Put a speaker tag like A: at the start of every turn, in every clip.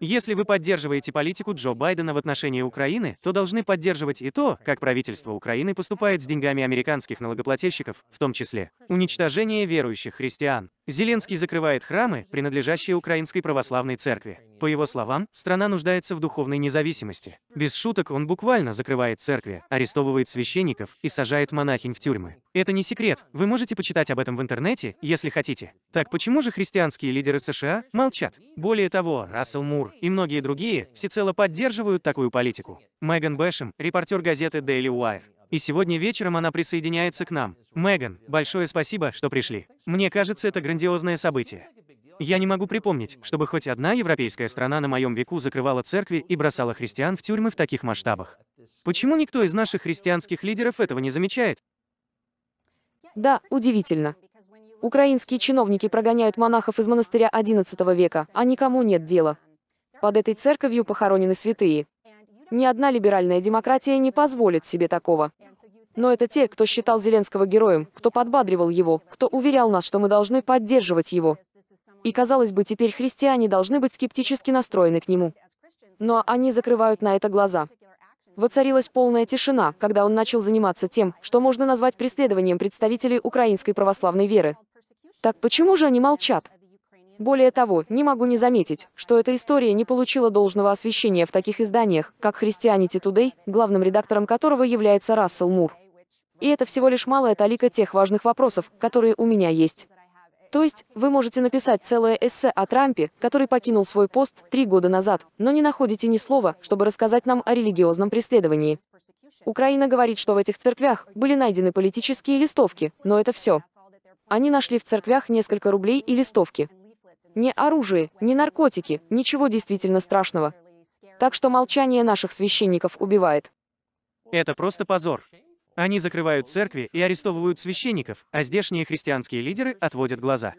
A: Если вы поддерживаете политику Джо Байдена в отношении Украины, то должны поддерживать и то, как правительство Украины поступает с деньгами американских налогоплательщиков, в том числе уничтожение верующих христиан. Зеленский закрывает храмы, принадлежащие Украинской Православной Церкви. По его словам, страна нуждается в духовной независимости. Без шуток он буквально закрывает церкви, арестовывает священников и сажает монахинь в тюрьмы. Это не секрет, вы можете почитать об этом в интернете, если хотите. Так почему же христианские лидеры США молчат? Более того, Рассел Мур и многие другие всецело поддерживают такую политику. Меган Бэшем, репортер газеты Daily Wire. И сегодня вечером она присоединяется к нам. Меган, большое спасибо, что пришли. Мне кажется, это грандиозное событие. Я не могу припомнить, чтобы хоть одна европейская страна на моем веку закрывала церкви и бросала христиан в тюрьмы в таких масштабах. Почему никто из наших христианских лидеров этого не замечает? Да, удивительно.
B: Украинские чиновники прогоняют монахов из монастыря XI века, а никому нет дела. Под этой церковью похоронены святые. Ни одна либеральная демократия не позволит себе такого. Но это те, кто считал Зеленского героем, кто подбадривал его, кто уверял нас, что мы должны поддерживать его. И, казалось бы, теперь христиане должны быть скептически настроены к нему. Но они закрывают на это глаза. Воцарилась полная тишина, когда он начал заниматься тем, что можно назвать преследованием представителей украинской православной веры. Так почему же они молчат? Более того, не могу не заметить, что эта история не получила должного освещения в таких изданиях, как Christianity Today, главным редактором которого является Рассел Мур. И это всего лишь малая талика тех важных вопросов, которые у меня есть. То есть, вы можете написать целое эссе о Трампе, который покинул свой пост три года назад, но не находите ни слова, чтобы рассказать нам о религиозном преследовании. Украина говорит, что в этих церквях были найдены политические листовки, но это все. Они нашли в церквях несколько рублей и листовки ни оружие, ни наркотики, ничего действительно страшного. Так что молчание наших священников убивает.
A: Это просто позор. Они закрывают церкви и арестовывают священников, а здешние христианские лидеры отводят глаза.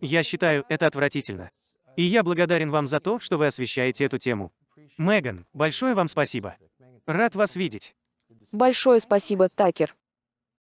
A: Я считаю, это отвратительно. И я благодарен вам за то, что вы освещаете эту тему. Меган, большое вам спасибо. Рад вас видеть. Большое
B: спасибо, Такер.